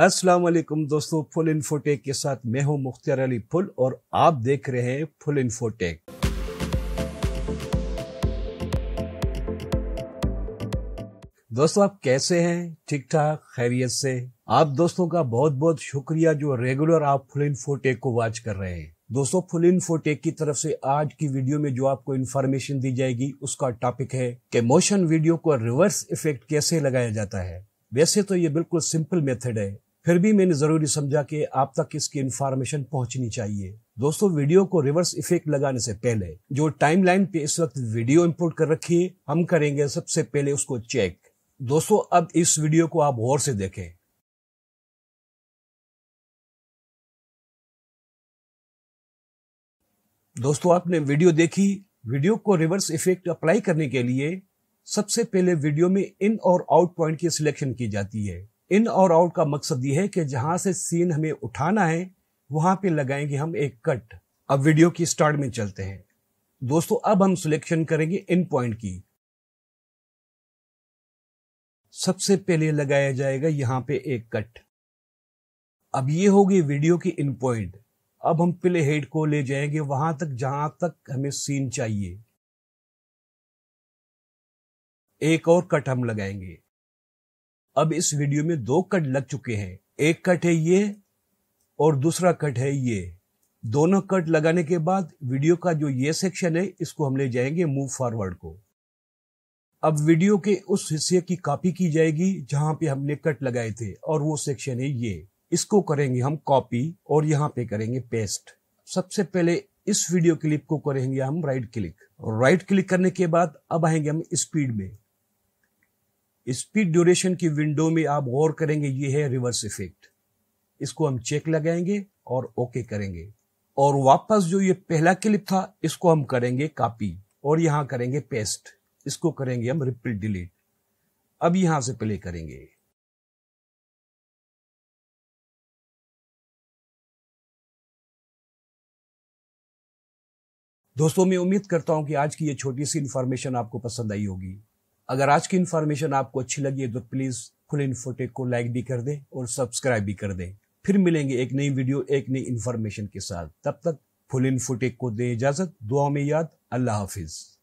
अस्सलाम वालेकुम दोस्तों फुल इन्फोटेक के साथ मैं हूं मुख्तियार अली फुल और आप देख रहे हैं फुल इन्फोटेक दोस्तों आप कैसे हैं ठीक ठाक खैरियत से आप दोस्तों का बहुत बहुत शुक्रिया जो रेगुलर आप फुल इन्फोटेक को वॉच कर रहे हैं दोस्तों फुल इन्फोटेक की तरफ से आज की वीडियो में जो आपको इन्फॉर्मेशन दी जाएगी उसका टॉपिक है कि मोशन वीडियो को रिवर्स इफेक्ट कैसे लगाया जाता है वैसे तो ये बिल्कुल सिंपल मेथड है फिर भी मैंने जरूरी समझा कि आप तक इसकी इन्फॉर्मेशन पहुंचनी चाहिए दोस्तों वीडियो को रिवर्स इफेक्ट लगाने से पहले जो टाइमलाइन पे इस वक्त वीडियो इंपोर्ट कर रखी है हम करेंगे सबसे पहले उसको चेक दोस्तों अब इस वीडियो को आप और से देखें दोस्तों आपने वीडियो देखी वीडियो को रिवर्स इफेक्ट अप्लाई करने के लिए सबसे पहले वीडियो में इन और आउट पॉइंट की सिलेक्शन की जाती है इन और आउट का मकसद यह है कि जहां से सीन हमें उठाना है वहां पे लगाएंगे हम एक कट अब वीडियो की स्टार्ट में चलते हैं दोस्तों अब हम सिलेक्शन करेंगे इन पॉइंट की सबसे पहले लगाया जाएगा यहां पे एक कट अब ये होगी वीडियो की इन पॉइंट अब हम प्ले हेड को ले जाएंगे वहां तक जहां तक हमें सीन चाहिए एक और कट हम लगाएंगे अब इस वीडियो में दो कट लग चुके हैं एक कट है ये और दूसरा कट है ये दोनों कट लगाने के बाद वीडियो का जो ये सेक्शन है इसको हम ले जाएंगे मूव फॉरवर्ड को अब वीडियो के उस हिस्से की कॉपी की जाएगी जहां पे हमने कट लगाए थे और वो सेक्शन है ये इसको करेंगे हम कॉपी और यहाँ पे करेंगे पेस्ट सबसे पहले इस वीडियो क्लिप को करेंगे हम राइट क्लिक राइट क्लिक करने के बाद अब आएंगे हम स्पीड में स्पीड ड्यूरेशन की विंडो में आप गौर करेंगे ये है रिवर्स इफेक्ट इसको हम चेक लगाएंगे और ओके करेंगे और वापस जो ये पहला क्लिप था इसको हम करेंगे कॉपी और यहां करेंगे पेस्ट इसको करेंगे हम रिपीट डिलीट अब यहां से प्ले करेंगे दोस्तों मैं उम्मीद करता हूं कि आज की ये छोटी सी इंफॉर्मेशन आपको पसंद आई होगी अगर आज की इन्फॉर्मेशन आपको अच्छी लगी है तो प्लीज़ फुल इन्फोटेक को लाइक भी कर दें और सब्सक्राइब भी कर दें फिर मिलेंगे एक नई वीडियो एक नई इन्फॉर्मेशन के साथ तब तक फुल इन्फोटेक को दें इजाज़त दुआ में याद अल्लाह हाफिज़